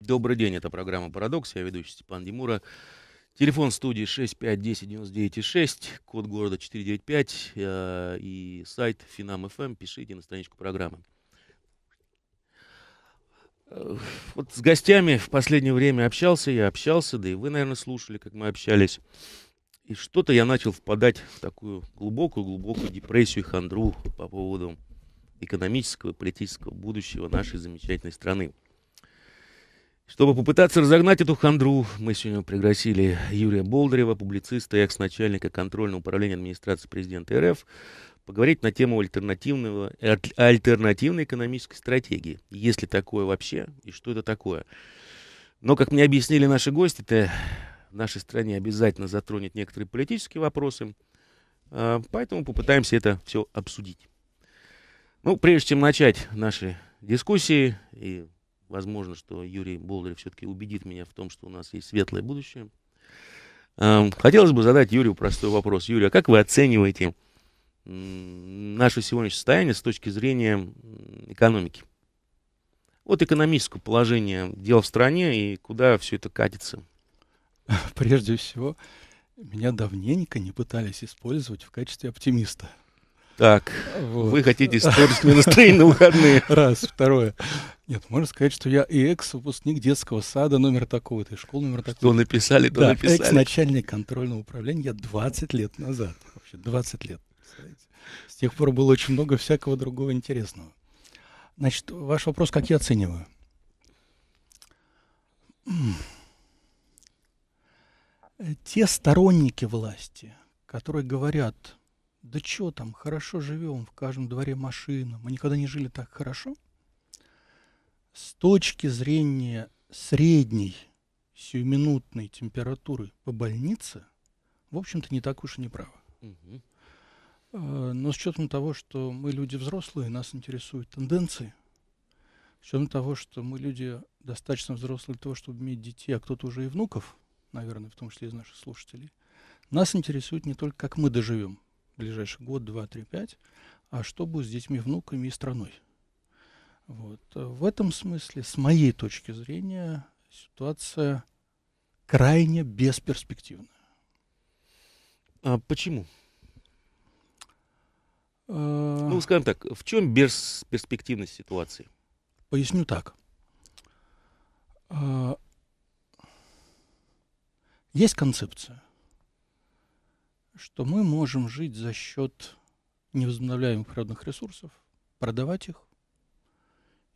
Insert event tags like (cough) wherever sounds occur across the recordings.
Добрый день, это программа «Парадокс», я ведущий Степан Демура. Телефон студии 6510996, код города 495 э, и сайт Finam.fm. Эм. Пишите на страничку программы. Э, вот с гостями в последнее время общался я, общался, да и вы, наверное, слушали, как мы общались. И что-то я начал впадать в такую глубокую-глубокую депрессию и хандру по поводу экономического и политического будущего нашей замечательной страны. Чтобы попытаться разогнать эту хандру, мы сегодня пригласили Юрия Болдырева, публициста и экс-начальника контрольного управления администрации президента РФ, поговорить на тему альтернативного, альтернативной экономической стратегии. Есть ли такое вообще и что это такое? Но, как мне объяснили наши гости, это в нашей стране обязательно затронет некоторые политические вопросы, а, поэтому попытаемся это все обсудить. Ну, прежде чем начать наши дискуссии и Возможно, что Юрий Болдырев все-таки убедит меня в том, что у нас есть светлое будущее. Хотелось бы задать Юрию простой вопрос. Юрий, а как вы оцениваете наше сегодняшнее состояние с точки зрения экономики? Вот экономическое положение дел в стране и куда все это катится? (laughs) Прежде всего, меня давненько не пытались использовать в качестве оптимиста. Так, вот. вы хотите художественные настроения на выходные. (laughs) Раз, второе. Нет, ну, можно сказать, что я и экс-выпускник детского сада номер такого-то, и школы номер такого-то. Что написали, то да, написали. экс-начальник контрольного управления я 20 лет назад. Вообще 20 лет. С тех пор было очень много всякого другого интересного. Значит, ваш вопрос, как я оцениваю? Э, те сторонники власти, которые говорят, да что там, хорошо живем, в каждом дворе машина. Мы никогда не жили так хорошо. С точки зрения средней сиюминутной температуры по больнице, в общем-то, не так уж и не право. Э, но с учетом того, что мы люди взрослые, нас интересуют тенденции, с учетом того, что мы люди достаточно взрослые для того, чтобы иметь детей, а кто-то уже и внуков, наверное, в том числе из наших слушателей, нас интересует не только, как мы доживем, ближайший год, два, три, пять, а что будет с детьми, внуками и страной. Вот. В этом смысле, с моей точки зрения, ситуация крайне бесперспективна. А почему? Э, ну, скажем так, в чем бесперспективность ситуации? Поясню так. Э, есть концепция что мы можем жить за счет невозобновляемых природных ресурсов, продавать их,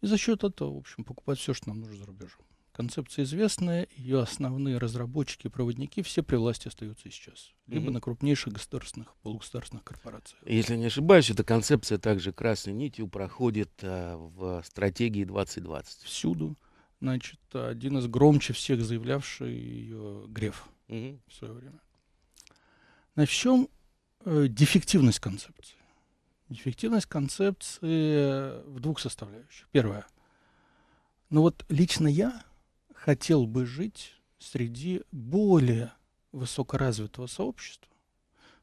и за счет этого, в общем, покупать все, что нам нужно за рубежом. Концепция известная, ее основные разработчики проводники все при власти остаются сейчас, либо mm-hmm. на крупнейших государственных, полугосударственных корпорациях. Если не ошибаюсь, эта концепция также красной нитью проходит а, в стратегии 2020. Всюду. Значит, один из громче всех заявлявший ее Греф mm-hmm. в свое время. На чем э, дефективность концепции? Дефективность концепции э, в двух составляющих. Первое. Ну вот лично я хотел бы жить среди более высокоразвитого сообщества,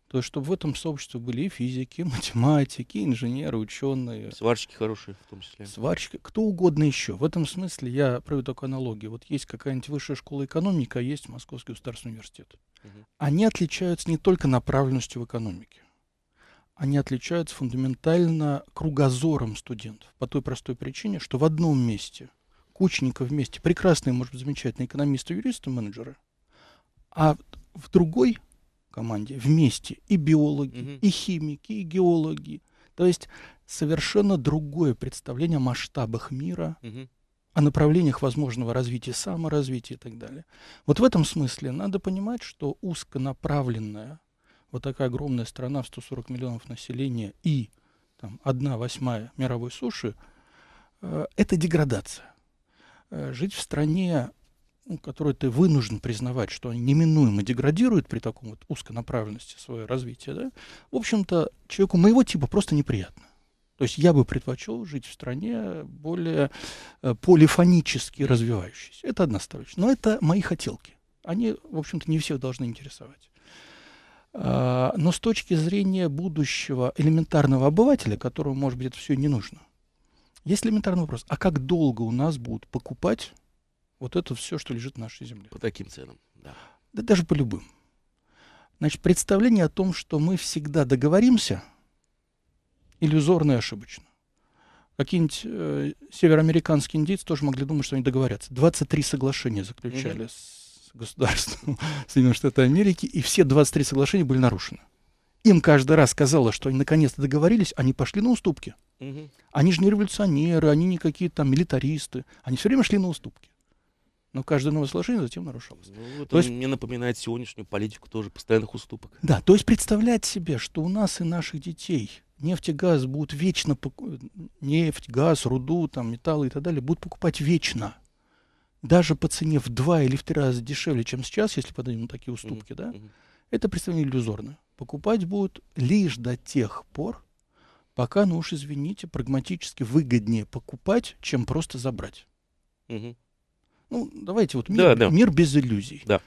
то есть чтобы в этом сообществе были и физики, и математики, и инженеры, ученые. Сварщики хорошие в том числе. Сварщики, кто угодно еще. В этом смысле я проведу такую аналогию. Вот есть какая-нибудь высшая школа экономики, а есть Московский государственный университет они отличаются не только направленностью в экономике, они отличаются фундаментально кругозором студентов по той простой причине, что в одном месте кучников вместе прекрасные, может быть, замечательные экономисты, юристы, менеджеры, а в другой команде вместе и биологи, угу. и химики, и геологи. То есть совершенно другое представление о масштабах мира, угу о направлениях возможного развития, саморазвития и так далее. Вот в этом смысле надо понимать, что узконаправленная вот такая огромная страна в 140 миллионов населения и там, 1 восьмая мировой суши э, это деградация. Э, жить в стране, ну, которую ты вынужден признавать, что они неминуемо деградируют при таком вот узконаправленности своего развития, да, в общем-то, человеку моего типа просто неприятно. То есть я бы предпочел жить в стране более э, полифонически развивающейся. Это одна составляющая. Но это мои хотелки. Они, в общем-то, не всех должны интересовать. А, но с точки зрения будущего элементарного обывателя, которому, может быть, это все не нужно, есть элементарный вопрос. А как долго у нас будут покупать вот это все, что лежит на нашей земле? По таким ценам, да. Да даже по любым. Значит, представление о том, что мы всегда договоримся – иллюзорно и ошибочно. Какие-нибудь э, североамериканские индейцы тоже могли думать, что они договорятся. 23 соглашения заключали mm-hmm. с государством (laughs) Соединенных Штатов Америки, и все 23 соглашения были нарушены. Им каждый раз казалось, что они наконец-то договорились, они пошли на уступки. Угу. Они же не революционеры, они не какие-то там милитаристы. Они все время шли на уступки. Но каждое новое соглашение затем нарушалось. Ну, это то есть, мне напоминает сегодняшнюю политику тоже постоянных уступок. Да, то есть представлять себе, что у нас и наших детей нефть и газ будут вечно, нефть, газ, руду, там, металлы и так далее, будут покупать вечно. Даже по цене в два или в три раза дешевле, чем сейчас, если подадим такие уступки, mm-hmm. да, это представление иллюзорно. Покупать будут лишь до тех пор, пока, ну уж извините, прагматически выгоднее покупать, чем просто забрать. Угу. Ну, давайте вот мир, да, да. мир без иллюзий. Да.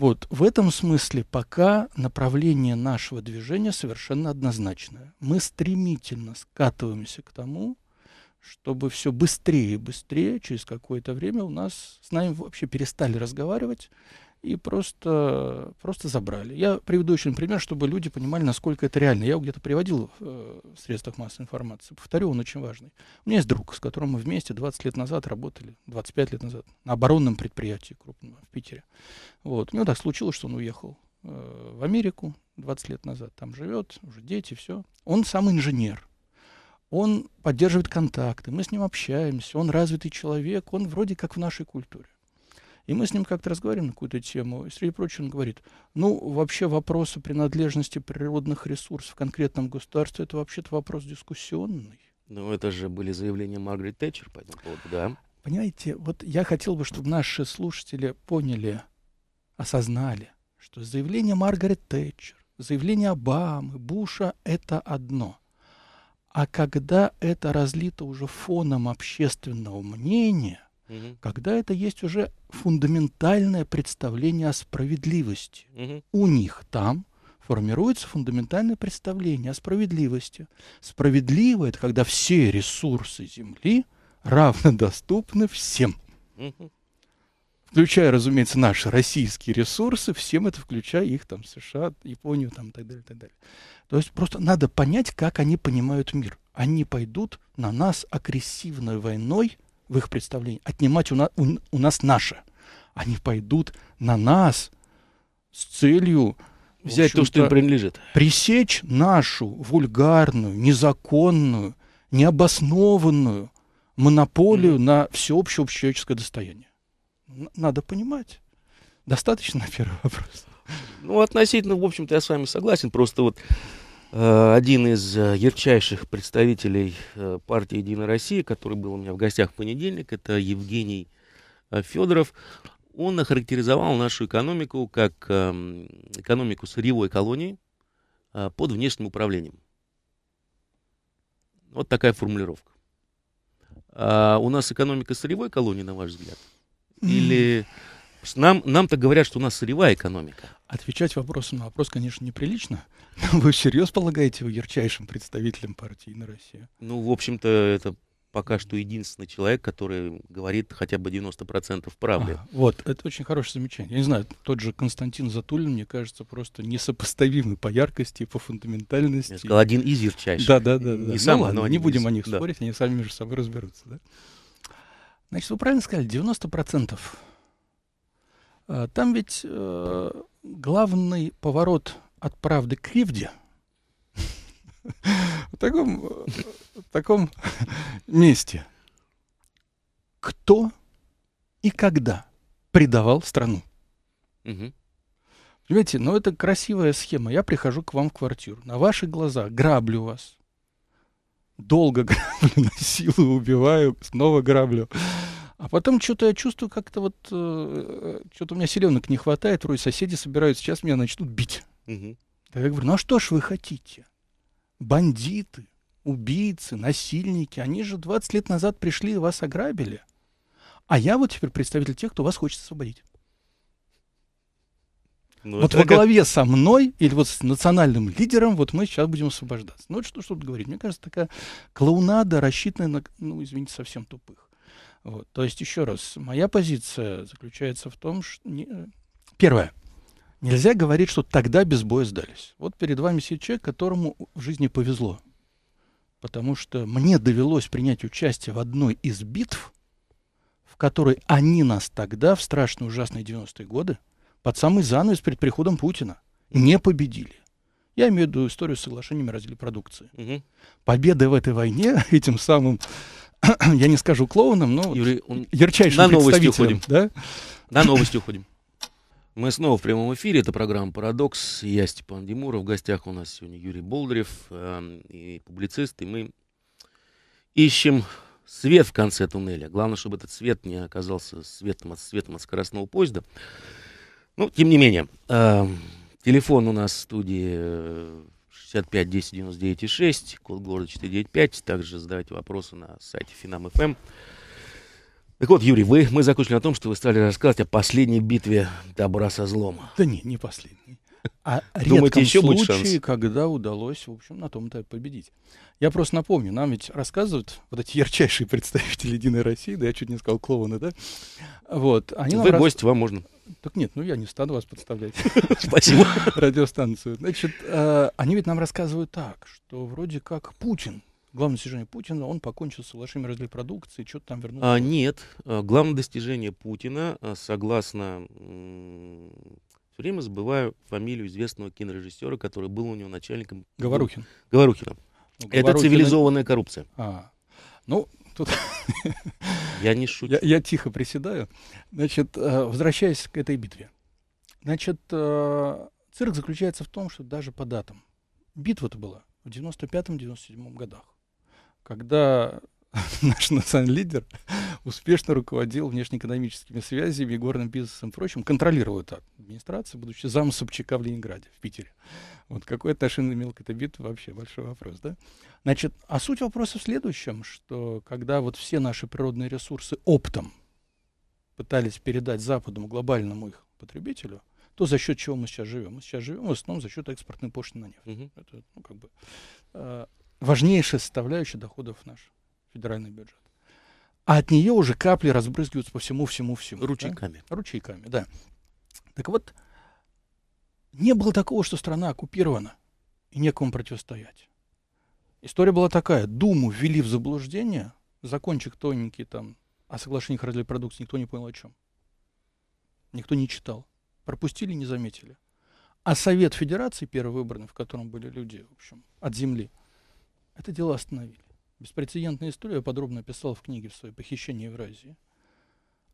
Вот, в этом смысле пока направление нашего движения совершенно однозначное. Мы стремительно скатываемся к тому, чтобы все быстрее и быстрее, через какое-то время у нас с нами вообще перестали разговаривать, и просто, просто забрали. Я приведу очень пример, чтобы люди понимали, насколько это реально. Я его где-то приводил в, э, в средствах массовой информации. Повторю, он очень важный. У меня есть друг, с которым мы вместе 20 лет назад работали, 25 лет назад, на оборонном предприятии крупном в Питере. Вот. У него так случилось, что он уехал э, в Америку 20 лет назад. Там живет, уже дети, все. Он сам инженер он поддерживает контакты, мы с ним общаемся, он развитый человек, он вроде как в нашей культуре. И мы с ним как-то разговариваем на какую-то тему. И, среди прочего, он говорит, ну, вообще вопросы принадлежности природных ресурсов в конкретном государстве, это вообще-то вопрос дискуссионный. Ну, это же были заявления Маргарет Тэтчер по этому поводу, да? Понимаете, вот я хотел бы, чтобы наши слушатели поняли, осознали, что заявление Маргарет Тэтчер, заявление Обамы, Буша — это одно. А когда это разлито уже фоном общественного мнения — угу. когда это есть уже фундаментальное представление о справедливости. Угу. У них там формируется фундаментальное представление о справедливости. Справедливо это когда все ресурсы Земли равнодоступны всем. Угу. Включая, разумеется, наши российские ресурсы, всем это включая их там США, Японию там, и так далее, и так далее. То есть просто надо понять, как они понимают мир. Они пойдут на нас агрессивной войной – в их представлении, отнимать у, на, у, у нас наше. Они пойдут на нас с целью взять то, что им принадлежит. Пресечь нашу вульгарную, незаконную, необоснованную монополию mm. на всеобщее общечеловеческое достояние. Надо понимать. Достаточно на первый вопрос. Ну, относительно, в общем-то, я с вами согласен. Просто вот Э, один из э, ярчайших представителей э, партии «Единая Россия», который был у меня в гостях в понедельник, это Евгений Федоров. Он охарактеризовал нашу экономику как эм, экономику сырьевой колонии под внешним управлением. Вот такая формулировка. А у нас экономика сырьевой колонии, на ваш взгляд? Или нам, нам-то говорят, что у нас сырьевая экономика. Отвечать вопросом на вопрос, конечно, неприлично. (laughs) вы всерьез полагаете вы ярчайшим представителем партии на России? Ну, в общем-то, это пока что единственный человек, который говорит хотя бы 90% правды. А, вот, это очень хорошее замечание. Я не знаю, тот же Константин Затулин, мне кажется, просто несопоставимый по яркости, по фундаментальности. Я сказал, один из ярчайших. Да, да, да. да. Не ну, сам, ладно, но не будем из... о них да. спорить, они сами между собой разберутся. Да? Значит, вы правильно сказали, 90%. А, там ведь э, главный поворот от правды к кривде (laughs) в таком, э, в таком месте. Кто и когда предавал страну? Угу. Понимаете, ну это красивая схема. Я прихожу к вам в квартиру, на ваши глаза граблю вас. Долго (laughs) граблю, насилую, убиваю, снова граблю. А потом что-то я чувствую как-то вот... Э, э что-то у меня селенок не хватает, вроде соседи собираются, сейчас меня начнут бить. Угу. Я говорю, ну а что ж вы хотите? Бандиты, убийцы, насильники, они же 20 лет назад пришли и вас ограбили. А я вот теперь представитель тех, кто вас хочет освободить. Ну, вот во главе как... со мной или вот с национальным лидером вот мы сейчас будем освобождаться. Ну, вот что, что тут говорить. Мне кажется, такая клоунада, рассчитанная на, ну, извините, совсем тупых. Вот. То есть, еще раз, моя позиция заключается в том, что... Э, Первое. Нельзя говорить, что тогда без боя сдались. Вот перед вами сидит человек, которому в жизни повезло. Потому что мне довелось принять участие в одной из битв, в которой они нас тогда, в страшные ужасные 90-е годы, под самый занавес перед приходом Путина, не победили. Я имею в виду историю с соглашениями разделе продукции. Угу. Победа в этой войне (laughs) этим самым (coughs) я не скажу клоуном, но Юрий, он... ярчайшим на представителем. Уходим. Да? На новости уходим. Мы снова в прямом эфире. Это программа «Парадокс». Я Степан Демуров. В гостях у нас сегодня Юрий Болдырев, э, и публицист. И мы ищем свет в конце туннеля. Главное, чтобы этот свет не оказался светом от, светом от скоростного поезда. Ну, тем не менее, э, телефон у нас в студии э, 65 10 99 6, код города 495. Также задавайте вопросы на сайте Финам.фм. Эм. Так вот, Юрий, вы, мы закончили о том, что вы стали рассказывать о последней битве добра со злом. Да не, не последней. А Думаете, еще случае, будет шанс? когда удалось, в общем, на том этапе победить. Я просто напомню, нам ведь рассказывают вот эти ярчайшие представители Единой России, да я чуть не сказал клоуны, да? Вот, они Вы гость, раз... вам можно. Так нет, ну я не стану вас подставлять. (laughs) Спасибо. (laughs) Радиостанцию. Значит, э, они ведь нам рассказывают так, что вроде как Путин Главное достижение Путина, он покончил с соглашением разлепродукции, что-то там вернулся. А, нет, э, главное достижение Путина, э, согласно время забываю фамилию известного кинорежиссера, который был у него начальником... Ну, Говорухин. Говорухина. Ну, Говорухина... Это цивилизованная коррупция. А, ну, тут... (laughs) Я не шучу. Я, я тихо приседаю. Значит, э, возвращаясь к этой битве. Значит, э, цирк заключается в том, что даже по датам. Битва-то была в 95-97 годах, когда (laughs) наш национальный лидер, успешно руководил внешнеэкономическими связями и горным бизнесом и прочим, контролировал эту администрацию, будучи замом Собчака в Ленинграде, в Питере. Вот какое отношение имел к этой битве, вообще большой вопрос, да? Значит, а суть вопроса в следующем, что когда вот все наши природные ресурсы оптом пытались передать Западу, глобальному их потребителю, то за счет чего мы сейчас живем? Мы сейчас живем в основном за счет экспортной пошлины на нефть. Угу. Это ну, как бы, э, важнейшая составляющая доходов наших федеральный бюджет. А от нее уже капли разбрызгиваются по всему, всему, всему. Ручейками. Да? Ручейками, да. Так вот, не было такого, что страна оккупирована и некому противостоять. История была такая. Думу ввели в заблуждение, закончик тоненький там, о соглашении о продукции никто не понял о чем. Никто не читал. Пропустили, не заметили. А Совет Федерации, первый выбранный, в котором были люди, в общем, от земли, это дело остановили. Беспрецедентная история, я подробно описал в книге в своей «Похищение Евразии».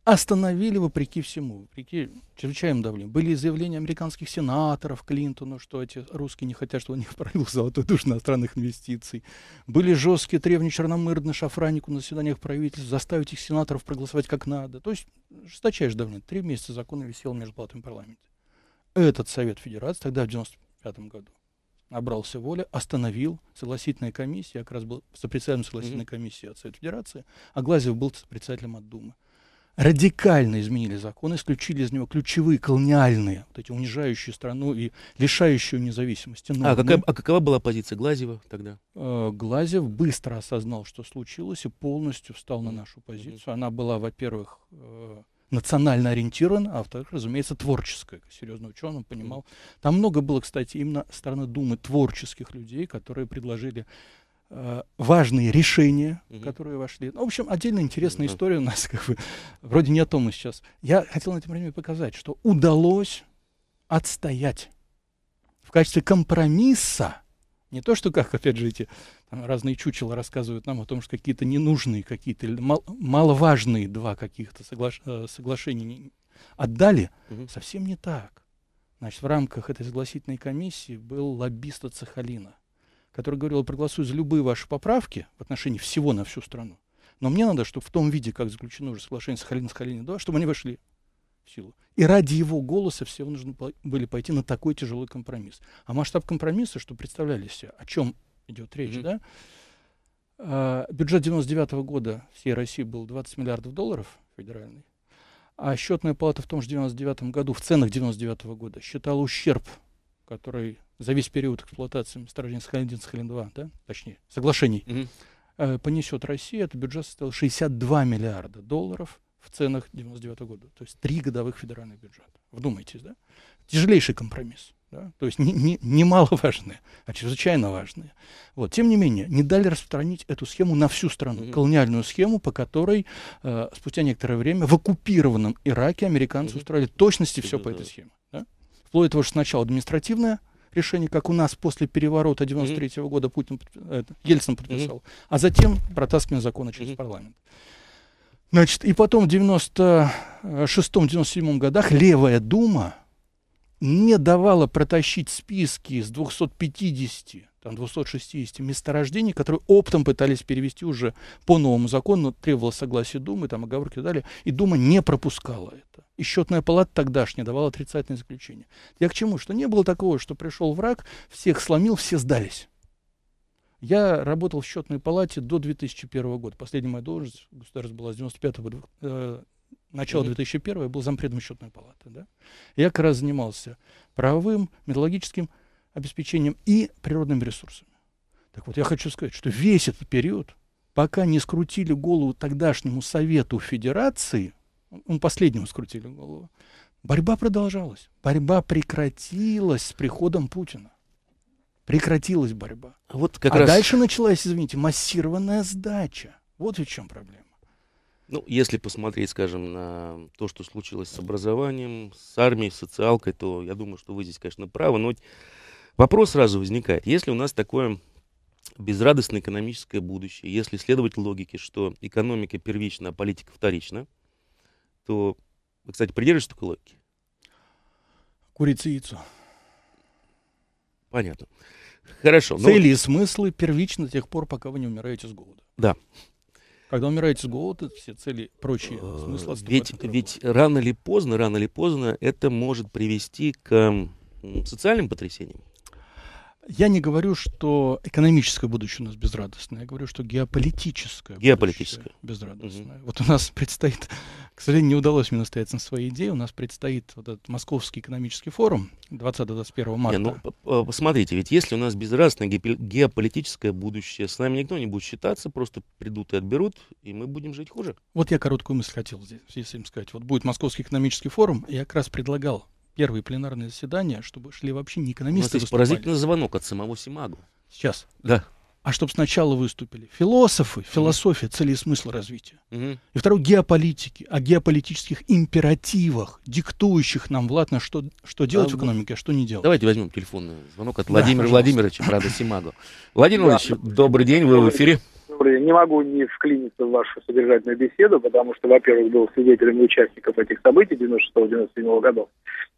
Остановили вопреки всему, вопреки чрезвычайным давлению. Были заявления американских сенаторов Клинтону, что эти русские не хотят, чтобы у них (laughs) пролил золотой душ иностранных инвестиций. Были жесткие требования черномырдно шафранику на заседаниях правительств, заставить их сенаторов проголосовать как надо. То есть жесточайшее давление. Три месяца закон висел между палатами парламента. Этот Совет Федерации тогда в 1995 году обрался воля, остановил согласительная комиссия, я как раз был сопредседателем согласительной комиссии от Совета Федерации, а Глазьев был сопредседателем от Думы. Радикально изменили закон, исключили из него ключевые колониальные, вот эти унижающие страну и лишающие независимости. а, какая, а какова была позиция Глазьева тогда? Э, Глазьев быстро осознал, что случилось, и полностью встал на нашу позицию. Она была, во-первых, э, национально ориентирован, а во-вторых, разумеется, творческое. Серьезный ученый понимал. Там много было, кстати, именно стороны Думы творческих людей, которые предложили э, важные решения, угу. которые вошли. Ну, в общем, отдельно интересная угу. история у нас, как бы, вроде не о том мы сейчас. Я хотел на этом примере показать, что удалось отстоять в качестве компромисса не то, что как, опять же, эти там, разные чучела рассказывают нам о том, что какие-то ненужные, какие-то маловажные два каких-то согла э, соглашения отдали. Угу. Совсем не так. Значит, в рамках этой согласительной комиссии был лоббист от Сахалина, который говорил, проголосую за любые ваши поправки в отношении всего на всю страну. Но мне надо, чтобы в том виде, как заключено уже соглашение Сахалин-Сахалин-2, чтобы они вошли силу. И ради его голоса все нужно были пойти на такой тяжелый компромисс. А масштаб компромисса, что представляли все, о чем идет речь, mm-hmm. да? А, бюджет 99 -го года всей России был 20 миллиардов долларов федеральный, а счетная палата в том же 99 году, в ценах 99 -го года, считала ущерб, который за весь период эксплуатации месторождения Сахалин-1, Сахалин-2, да, точнее, соглашений, mm-hmm. Э, понесет Россия, этот бюджет составил 62 миллиарда долларов в ценах 99 -го года. То есть три годовых федеральных бюджета. Вдумайтесь, да? Тяжелейший компромисс. Да? То есть немаловажные, не, не а чрезвычайно важные. Вот. Тем не менее, не дали распространить эту схему на всю страну, mm-hmm. колониальную схему, по которой э, спустя некоторое время в оккупированном Ираке американцы mm-hmm. устроили точности все mm-hmm. по этой схеме. Да? Вплоть до того, что сначала административное решение, как у нас после переворота 93 -го года Путин, э, это, Ельцин подписал, mm -hmm. а затем протаскивание закона через mm -hmm. парламент. Значит, и потом в 96-97 годах левая дума не давала протащить списки из 250, там 260 месторождений, которые оптом пытались перевести уже по новому закону, требовало согласия Думы, там оговорки и далее, и Дума не пропускала это. И счетная палата тогдашняя давала отрицательное заключение. Я к чему? Что не было такого, что пришел враг, всех сломил, все сдались. Я работал в счетной палате до 2001 года. Последняя моя должность в государстве была с 95 -го, э, начала 2001 я был зампредом счетной палаты. Да? Я как раз занимался правовым, металлогическим обеспечением и природными ресурсами. Так вот, я хочу сказать, что весь этот период, пока не скрутили голову тогдашнему Совету Федерации, он ну, последнему скрутили голову, борьба продолжалась. Борьба прекратилась с приходом Путина. Прекратилась борьба. Вот как а раз... дальше началась, извините, массированная сдача. Вот в чем проблема. Ну, если посмотреть, скажем, на то, что случилось с образованием, с армией, с социалкой, то я думаю, что вы здесь, конечно, правы. Но вопрос сразу возникает. Если у нас такое безрадостное экономическое будущее, если следовать логике, что экономика первична, а политика вторична, то вы, кстати, придерживаетесь такой логики? Курица яйцо. Понятно. Хорошо. Ну цели ну... и смыслы первичны до тех пор, пока вы не умираете с голода. Да. Когда умираете с голода, все цели, прочие э, смыслы Ведь, ведь рано или поздно, рано или поздно это может привести к социальным потрясениям. Я не говорю, что экономическое будущее у нас безрадостное, я говорю, что геополитическое, геополитическое. безрадостное. Угу. Вот у нас (laughs) предстоит, к сожалению, не удалось мне настояться на своей идее, у нас предстоит вот этот Московский экономический форум 20-21 марта. Не, ну, посмотрите, ведь если у нас безрадостное геополитическое будущее, с нами никто не будет считаться, просто придут и отберут, и мы будем жить хуже. Вот я короткую мысль хотел здесь, если им сказать. Вот будет Московский экономический форум, я как раз предлагал первые пленарные заседания, чтобы шли вообще не экономисты. У ну, нас поразительный звонок от самого Симагу. Сейчас. Да. А чтобы сначала выступили философы, философия, mm. цели и смысла развития. Mm-hmm. И второе, геополитики, о геополитических императивах, диктующих нам, Влад, на что, что делать да, в ну, экономике, а что не делать. Давайте возьмем телефонный звонок от Владимира пожалуйста. Владимировича, правда, Симагу. Владимир Владимирович, добрый день, вы в эфире время не могу не вклиниться в вашу содержательную беседу, потому что, во-первых, был свидетелем и участников этих событий 96-97 годов.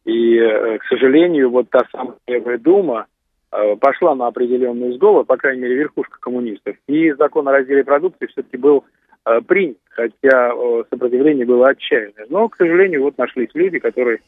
И, э, к сожалению, вот та самая Первая Дума э, пошла на определенный сговор, по крайней мере, верхушка коммунистов. И закон о разделе продукции все-таки был э, принят, хотя сопротивление было отчаянное. Но, к сожалению, вот нашлись люди, которые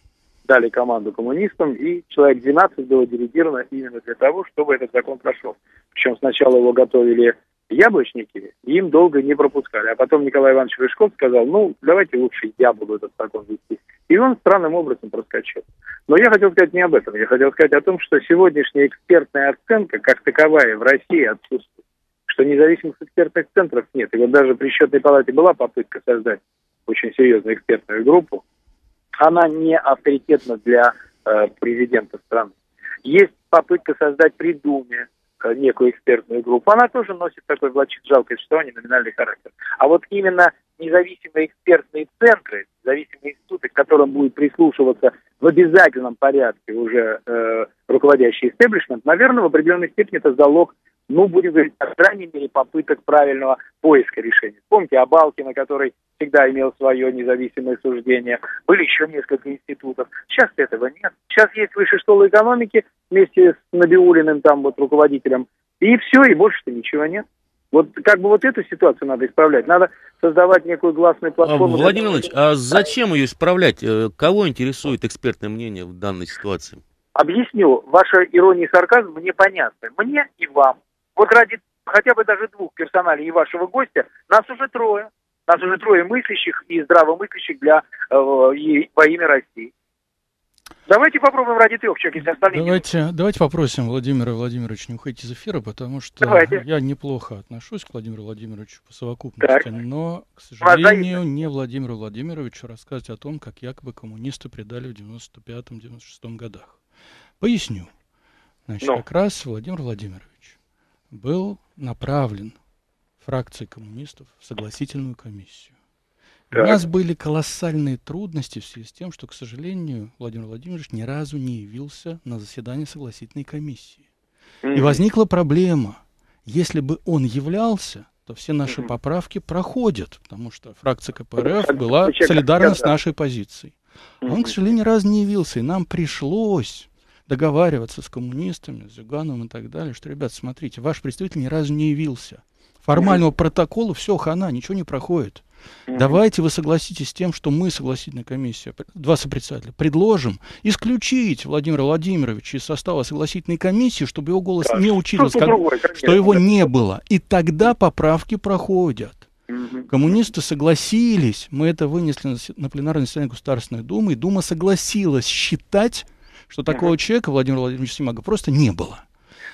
дали команду коммунистам, и человек 12 было делегировано именно для того, чтобы этот закон прошел. Причем сначала его готовили Яблочники им долго не пропускали. А потом Николай Иванович Рыжков сказал, ну, давайте лучше я буду этот закон вести. И он странным образом проскочил. Но я хотел сказать не об этом. Я хотел сказать о том, что сегодняшняя экспертная оценка, как таковая, в России отсутствует. Что независимых экспертных центров нет. И вот даже при счетной палате была попытка создать очень серьезную экспертную группу. Она не авторитетна для э, президента страны. Есть попытка создать при Думе Э, некую экспертную группу, она тоже носит такой влачит жалкое существование, номинальный характер. А вот именно независимые экспертные центры, независимые институты, к которым будет прислушиваться в обязательном порядке уже э, руководящий истеблишмент, наверное, в определенной степени это залог ну, будем говорить, по крайней мере, попыток правильного поиска решения. Помните о Балкина, который всегда имел свое независимое суждение. Были еще несколько институтов. Сейчас этого нет. Сейчас есть высшая школа экономики вместе с Набиулиным, там вот руководителем. И все, и больше-то ничего нет. Вот как бы вот эту ситуацию надо исправлять. Надо создавать некую гласную а, платформу. Владимир Иванович, а зачем ее исправлять? Э, кого интересует экспертное мнение в данной ситуации? Объясню. Ваша ирония и сарказм мне понятны. Мне и вам. Вот ради хотя бы даже двух персоналей и вашего гостя нас уже трое. Нас уже трое мыслящих и здравомыслящих для, э, и, во имя России. Давайте попробуем ради трех человек, если остальные. Давайте, давайте попросим Владимира Владимировича не уходить из эфира, потому что давайте. я неплохо отношусь к Владимиру Владимировичу по совокупности, так. но, к сожалению, не Владимиру Владимировичу рассказывать о том, как якобы коммунисты предали в 95-96 годах. Поясню. Значит, но. Ну. как раз Владимир Владимирович был направлен фракцией коммунистов в согласительную комиссию. Так. У нас были колоссальные трудности в связи с тем, что, к сожалению, Владимир Владимирович ни разу не явился на заседание согласительной комиссии. Mm-hmm. И возникла проблема. Если бы он являлся, то все наши mm-hmm. поправки проходят, потому что фракция КПРФ была солидарна с нашей позицией. А он, к сожалению, раз не явился, и нам пришлось договариваться с коммунистами, с Зюгановым и так далее, что, ребят, смотрите, ваш представитель ни разу не явился. Формального протокола все хана, ничего не проходит. Давайте вы согласитесь с тем, что мы, согласительная комиссия, два сопредседателя, предложим исключить Владимира Владимировича из состава согласительной комиссии, чтобы его голос да. не учитывался, как, другой, что его не было. И тогда поправки проходят. Коммунисты согласились, мы это вынесли на, на пленарное заседание Государственной Думы, и Дума согласилась считать что такого человека Владимира Владимировича Симага просто не было.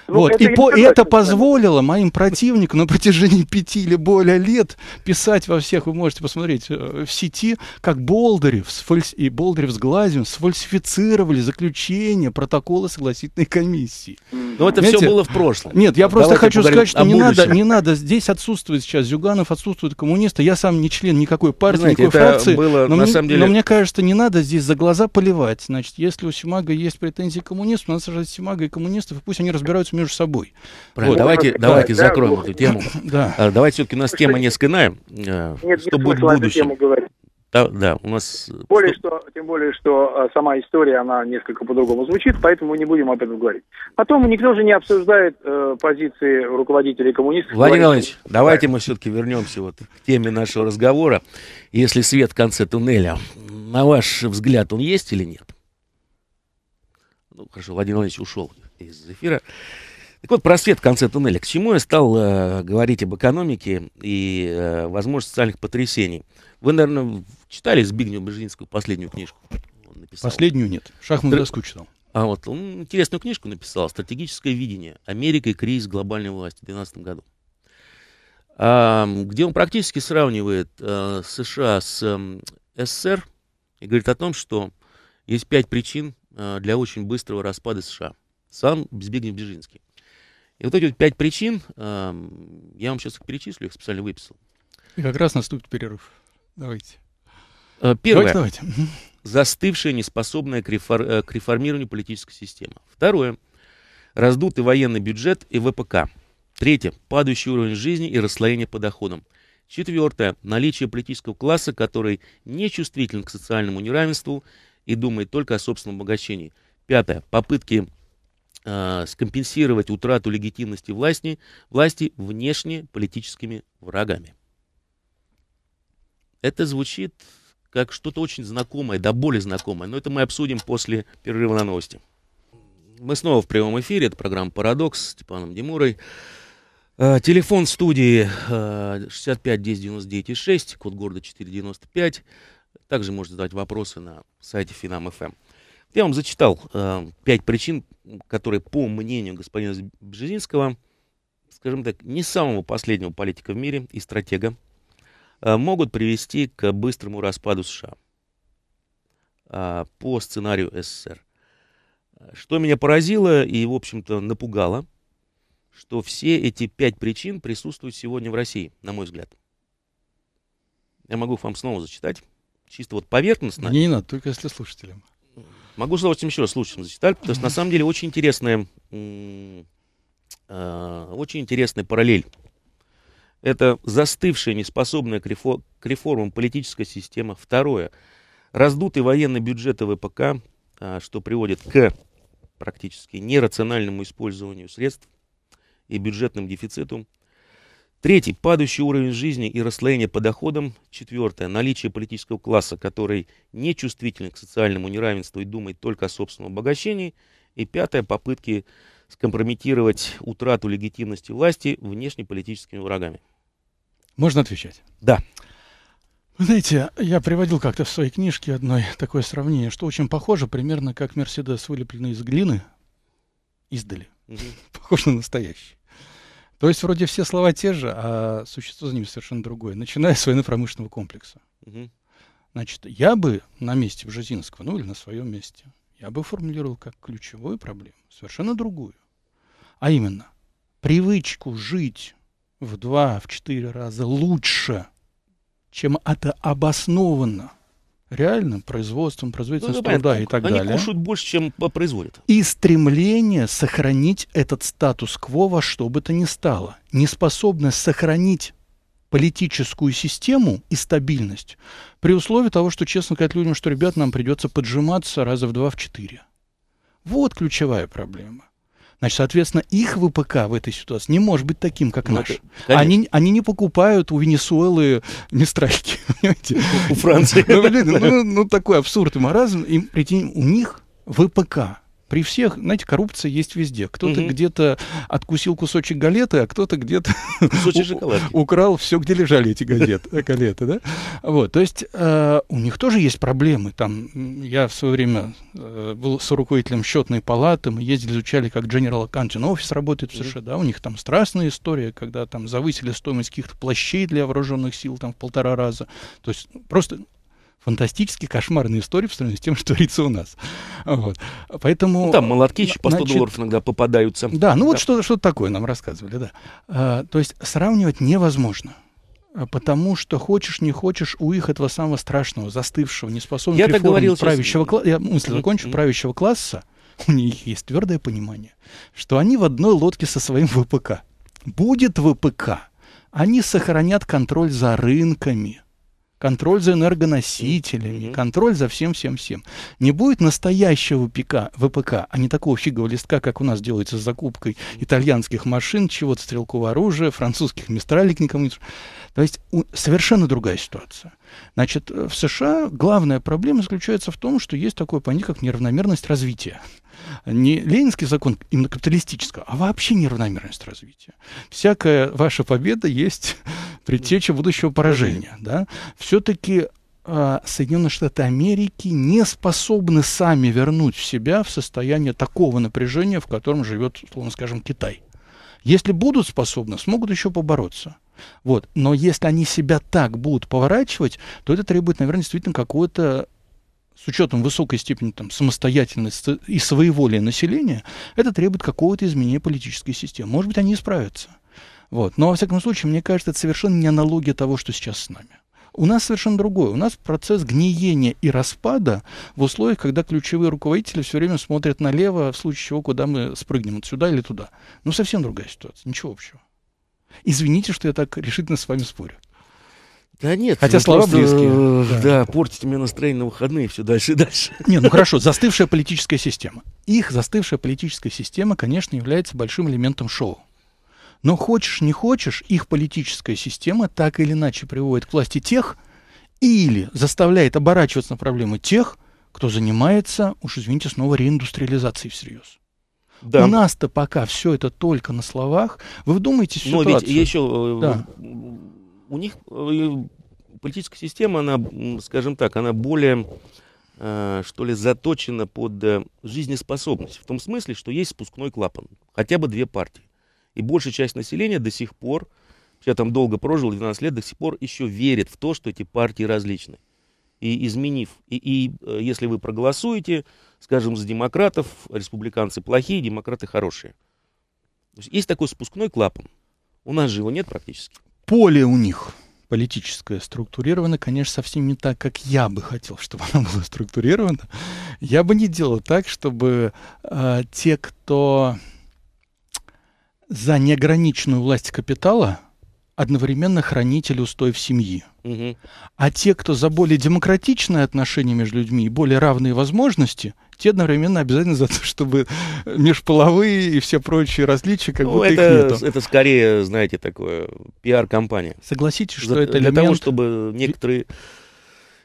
Ну, вот. это и по, это позволило моим противникам на протяжении пяти или более лет писать во всех, вы можете посмотреть, э, в сети, как Болдырев фальс... и Болдырев с Глазием сфальсифицировали заключение протокола согласительной комиссии. Но это Знаете, все было в прошлом. Нет, я просто хочу сказать, что не надо, не надо, здесь отсутствует сейчас Зюганов, отсутствует коммунисты, я сам не член никакой партии, Знаете, никакой фракции, было, но, мне, деле... но мне кажется, не надо здесь за глаза поливать. Значит, если у Симага есть претензии к коммунистам, у нас сажать Симага и коммунистов, и пусть они разбираются между собой. Правильно. Вот. Давайте, да, давайте да, закроем да, ну, эту тему. (laughs) Да. А, давайте все-таки у нас тема не скиная. Э, нет, что нет будет в будущем. Тему говорить. Да, да, у нас... Тем более, что, тем более, что э, сама история, она несколько по-другому звучит, поэтому мы не будем об этом говорить. Потом никто же не обсуждает э, позиции руководителей коммунистов. Владимир Иванович, давайте мы все-таки вернемся вот к теме нашего разговора. Если свет в конце туннеля, на ваш взгляд, он есть или нет? Ну, хорошо, Владимир Иванович ушел из эфира. Так вот, просвет в конце туннеля. К чему я стал э, говорить об экономике и э, возможности социальных потрясений? Вы, наверное, читали Збигнева Бежинскую последнюю книжку? Он Последнюю нет. Шахматную Тр... доску читал. А вот он интересную книжку написал «Стратегическое видение. Америка и кризис глобальной власти» в 2012 году. А, где он практически сравнивает а, США с а, СССР и говорит о том, что есть пять причин а, для очень быстрого распада США. Сам Збигнев Бежинский. И вот эти вот пять причин, я вам сейчас их перечислю, их специально выписал. И как раз наступит перерыв. Давайте. Э, первое. Давайте, давайте. Застывшая, неспособная к, рефор... Э, к реформированию политическая система. Второе. Раздутый военный бюджет и ВПК. Третье. Падающий уровень жизни и расслоение по доходам. Четвертое. Наличие политического класса, который не чувствителен к социальному неравенству и думает только о собственном обогащении. Пятое. Попытки а, скомпенсировать утрату легитимности власти, власти внешне политическими врагами. Это звучит как что-то очень знакомое, да более знакомое, но это мы обсудим после перерыва на новости. Мы снова в прямом эфире, это программа «Парадокс» с Степаном Демурой. А, телефон студии 65 10 6, код города 495. Также можете задать вопросы на сайте Финам.ФМ. Я вам зачитал э, пять причин, которые, по мнению господина Бжезинского, скажем так, не самого последнего политика в мире и стратега, э, могут привести к быстрому распаду США э, по сценарию СССР. Что меня поразило и, в общем-то, напугало, что все эти пять причин присутствуют сегодня в России, на мой взгляд. Я могу вам снова зачитать, чисто вот поверхностно. Не, не надо, только если слушателям. Могу с удовольствием еще раз слушать зачитать, потому что на самом деле очень интересная, э, очень интересная параллель. Это застывшая, неспособная к, реформам политическая система. Второе. Раздутый военный бюджет ВПК, а, что приводит к практически нерациональному использованию средств и бюджетным дефициту. Третий – падающий уровень жизни и расслоение по доходам. Четвертое – наличие политического класса, который не чувствителен к социальному неравенству и думает только о собственном обогащении. И пятое – попытки скомпрометировать утрату легитимности власти внешнеполитическими врагами. Можно отвечать? Да. Вы знаете, я приводил как-то в своей книжке одной такое сравнение, что очень похоже, примерно как Мерседес вылепленный из глины издали. Угу. (laughs) Похож на настоящий. То есть вроде все слова те же, а существо за ними совершенно другое, начиная с военно-промышленного комплекса. Угу. Значит, я бы на месте Бжезинского, ну или на своем месте, я бы формулировал как ключевую проблему, совершенно другую. А именно, привычку жить в два, в четыре раза лучше, чем это обоснованно реальным производством, производительностью ну, труда и так они далее. Они кушают больше, чем производят. И стремление сохранить этот статус-кво во что бы то ни стало. Неспособность сохранить политическую систему и стабильность при условии того, что честно сказать людям, что, ребят, нам придется поджиматься раза в два, в четыре. Вот ключевая проблема. Значит, соответственно, их ВПК в этой ситуации не может быть таким, как ну, наш. Они, они не покупают у Венесуэлы не страйки, (laughs) У Франции. Ну, ну, ну, такой абсурд и маразм. Им, прийти, у них ВПК при всех, знаете, коррупция есть везде. Кто-то угу. где-то откусил кусочек галеты, а кто-то где-то украл все, где лежали эти э, галеты. Да? Вот, то есть э, у них тоже есть проблемы. Там, я в свое время э, был руководителем счетной палаты, мы ездили, изучали, как General Accounting Office работает в США. Да? У них там страстная история, когда там завысили стоимость каких-то плащей для вооруженных сил там в полтора раза. То есть просто фантастически кошмарные истории в сравнению с тем, что творится у нас. Вот. Поэтому... Ну, там молотки еще по 100 значит, долларов иногда попадаются. Да, ну да. вот что-то что такое нам рассказывали, да. А, то есть сравнивать невозможно. А, потому что хочешь, не хочешь, у их этого самого страшного, застывшего, неспособного я так говорил правящего класса, я мысль закончу, правящего класса, у них есть твердое понимание, что они в одной лодке со своим ВПК. Будет ВПК, они сохранят контроль за рынками – контроль за энергоносителями, mm-hmm. контроль за всем-всем-всем. Не будет настоящего ПК, ВПК, а не такого фигового листка, как у нас делается с закупкой итальянских машин, чего-то стрелкового оружия, французских мистралей никому-нибудь. То есть у, совершенно другая ситуация. Значит, э, в США главная проблема заключается в том, что есть такое понятие, как неравномерность развития. Не ленинский закон именно капиталистического, а вообще неравномерность развития. Всякая ваша победа есть предтеча будущего поражения, да, все-таки а, Соединенные Штаты Америки не способны сами вернуть в себя в состояние такого напряжения, в котором живет, условно скажем, Китай. Если будут способны, смогут еще побороться. Вот. Но если они себя так будут поворачивать, то это требует, наверное, действительно какого-то с учетом высокой степени там, самостоятельности и своеволия населения, это требует какого-то изменения политической системы. Может быть, они исправятся. Вот. Но, во всяком случае, мне кажется, это совершенно не аналогия того, что сейчас с нами. У нас совершенно другое. У нас процесс гниения и распада в условиях, когда ключевые руководители все время смотрят налево, в случае чего, куда мы спрыгнем, вот сюда или туда. Ну, совсем другая ситуация, ничего общего. Извините, что я так решительно с вами спорю. Да нет, хотя слова просто, близкие. Э, да, да, портите мне настроение на выходные все дальше и дальше. (laughs) Не, ну хорошо, застывшая политическая система. Их застывшая политическая система, конечно, является большим элементом шоу. Но хочешь, не хочешь, их политическая система так или иначе приводит к власти тех или заставляет оборачиваться на проблемы тех, кто занимается, уж извините, снова реиндустриализацией всерьез. Да. У нас-то пока все это только на словах. Вы вдумайтесь в ситуацию. Но ведь еще э, да. у них э, политическая система, она, скажем так, она более э, что ли, заточена под жизнеспособность. В том смысле, что есть спускной клапан. Хотя бы две партии. И большая часть населения до сих пор, я там долго прожил, 12 лет, до сих пор еще верит в то, что эти партии различны. И изменив, и, и э, если вы проголосуете, скажем, за демократов, республиканцы плохие, демократы хорошие. Есть, есть такой спускной клапан. У нас же его нет практически. Поле у них политическое структурировано, конечно, совсем не так, как я бы хотел, чтобы оно было структурировано. Я бы не делал так, чтобы э, те, кто за неограниченную власть капитала одновременно хранители устоев семьи. Угу. А те, кто за более демократичное отношение между людьми и более равные возможности, те одновременно обязательно за то, чтобы межполовые и все прочие различия как ну, будто это, их нету. Это скорее, знаете, такое пиар-компания. Согласитесь, что за, это элемент... Для того, чтобы некоторые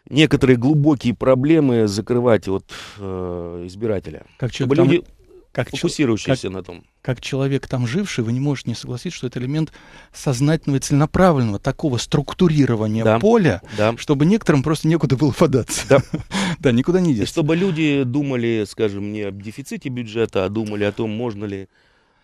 некоторые глубокие проблемы закрывать от э, избирателя. Как человек, чтобы люди как фокусирующийся как, на том. Как человек там живший, вы не можете не согласиться, что это элемент сознательного и целенаправленного такого структурирования да, поля, да. чтобы некоторым просто некуда было податься. Да, (laughs) да никуда не деться. И чтобы люди думали, скажем, не об дефиците бюджета, а думали о том, можно ли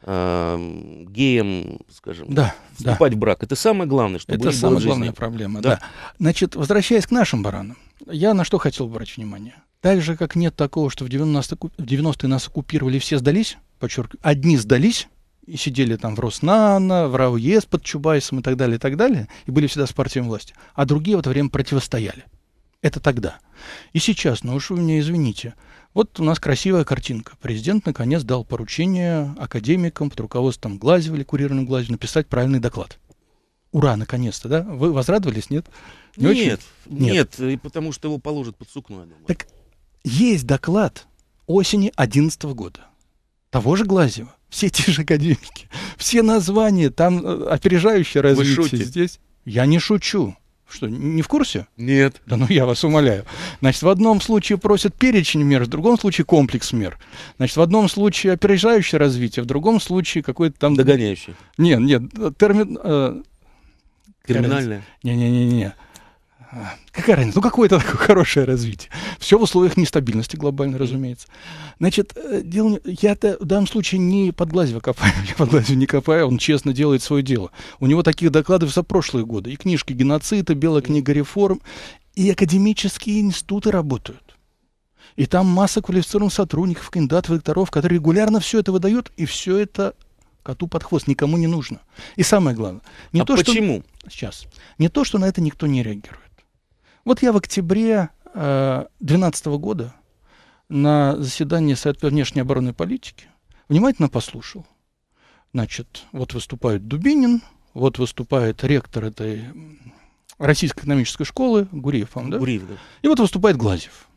э, эм, геям, скажем, да, вступать да. в брак. Это самое главное, что Это самая главная проблема, да. да. Значит, возвращаясь к нашим баранам, я на что хотел брать внимание. Так же, как нет такого, что в 90-е 90 нас оккупировали, все сдались, подчеркиваю, одни сдались, и сидели там в Роснано, в РАУЕС под Чубайсом и так далее, и так далее, и были всегда с партией власти. А другие в это время противостояли. Это тогда. И сейчас, ну уж вы меня извините, вот у нас красивая картинка. Президент наконец дал поручение академикам под руководством Глазева или курированным Глазева написать правильный доклад. Ура, наконец-то, да? Вы возрадовались, нет? Не нет, очень? нет, нет, потому что его положат под сукно, я думаю. Так есть доклад осени 2011 года того же Глазева, все те же академики, все названия, там э, опережающее развитие здесь. Я не шучу. Что, не в курсе? Нет. Да ну я вас умоляю. Значит, в одном случае просят перечень мер, в другом случае комплекс мер. Значит, в одном случае опережающее развитие, в другом случае какой-то там... Догоняющий. Нет, нет, термин... Э, Криминальное? Не-не-не-не. Какая разница? Ну, какое-то такое хорошее развитие. Все в условиях нестабильности глобально, разумеется. Значит, э, дело, я-то в данном случае не под глазью копаю. (laughs) Я под глазью не копаю, он честно делает свое дело. У него таких докладов за прошлые годы. И книжки «Геноцид», и «Белая книга реформ», и академические институты работают. И там масса квалифицированных сотрудников, кандидатов, докторов, которые регулярно все это выдают, и все это коту под хвост, никому не нужно. И самое главное, не а то, почему? Что, сейчас, не то, что на это никто не реагирует. Вот я в октябре 2012 э, -го года на заседании Совета внешней оборонной политики внимательно послушал. Значит, вот выступает Дубинин, вот выступает ректор этой Российской экономической школы, Гуриев, да? Гуриев, да. И вот выступает Глазьев.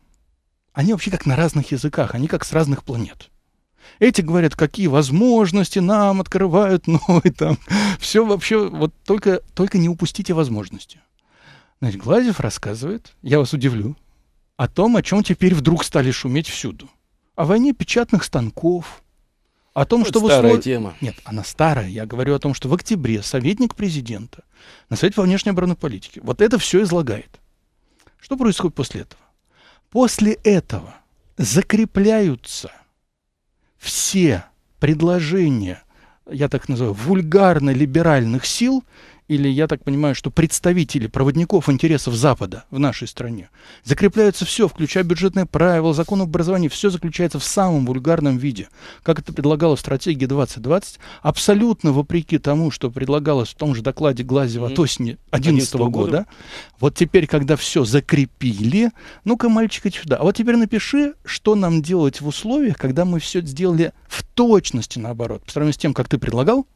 Они вообще как на разных языках, они как с разных планет. Эти говорят, какие возможности нам открывают (laughs) новые там. Все вообще, вот только, только не упустите возможности. Значит, Глазев рассказывает, я вас удивлю, о том, о чем теперь вдруг стали шуметь всюду. О войне печатных станков, о том, ну, это что... Старая услов... тема. Нет, она старая. Я говорю о том, что в октябре советник президента на Совете по внешней оборонной политики. вот это все излагает. Что происходит после этого? После этого закрепляются все предложения, я так называю, вульгарно-либеральных сил – или, я так понимаю, что представители проводников интересов Запада в нашей стране. закрепляются все, включая бюджетные правила, закон об образовании, все заключается в самом вульгарном виде, как это предлагало в стратегии 2020, абсолютно вопреки тому, что предлагалось в том же докладе Глазева mm-hmm. от осени 2011 года. года. Вот теперь, когда все закрепили, ну-ка, мальчик, иди сюда. А вот теперь напиши, что нам делать в условиях, когда мы все сделали в точности наоборот, по сравнению с тем, как ты предлагал,